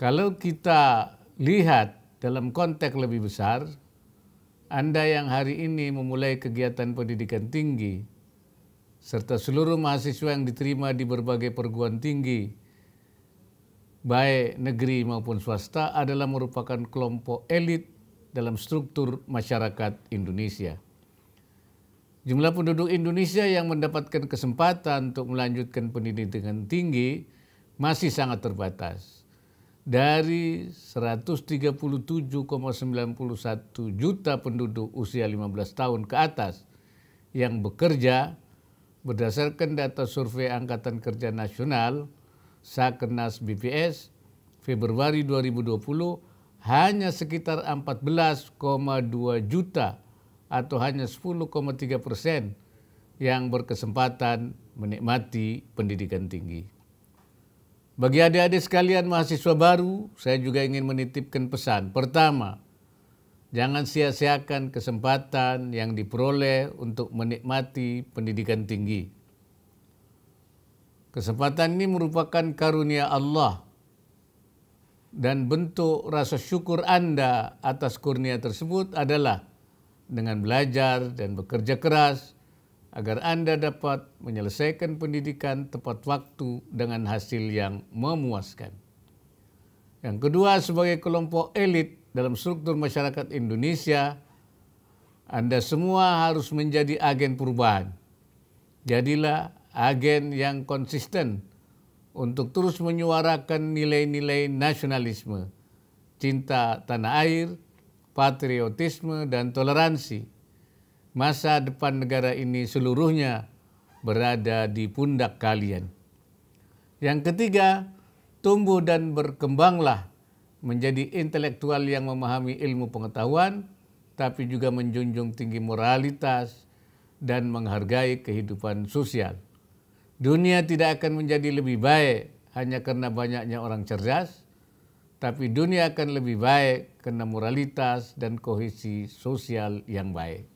Kalau kita lihat dalam konteks lebih besar, Anda yang hari ini memulai kegiatan pendidikan tinggi, serta seluruh mahasiswa yang diterima di berbagai perguruan tinggi, baik negeri maupun swasta, adalah merupakan kelompok elit dalam struktur masyarakat Indonesia. Jumlah penduduk Indonesia yang mendapatkan kesempatan untuk melanjutkan pendidikan tinggi masih sangat terbatas dari 137,91 juta penduduk usia 15 tahun ke atas yang bekerja berdasarkan data survei Angkatan Kerja Nasional Sakenas BPS Februari 2020 hanya sekitar 14,2 juta atau hanya 10,3 persen yang berkesempatan menikmati pendidikan tinggi. Bagi adik-adik sekalian mahasiswa baru, saya juga ingin menitipkan pesan. Pertama, jangan sia-siakan kesempatan yang diperoleh untuk menikmati pendidikan tinggi. Kesempatan ini merupakan karunia Allah dan bentuk rasa syukur Anda atas kurnia tersebut adalah dengan belajar dan bekerja keras agar Anda dapat menyelesaikan pendidikan tepat waktu dengan hasil yang memuaskan. Yang kedua, sebagai kelompok elit dalam struktur masyarakat Indonesia, Anda semua harus menjadi agen perubahan. Jadilah agen yang konsisten untuk terus menyuarakan nilai-nilai nasionalisme, cinta tanah air, patriotisme, dan toleransi masa depan negara ini seluruhnya berada di pundak kalian. Yang ketiga, tumbuh dan berkembanglah menjadi intelektual yang memahami ilmu pengetahuan, tapi juga menjunjung tinggi moralitas dan menghargai kehidupan sosial. Dunia tidak akan menjadi lebih baik hanya karena banyaknya orang cerdas, tapi dunia akan lebih baik karena moralitas dan kohesi sosial yang baik.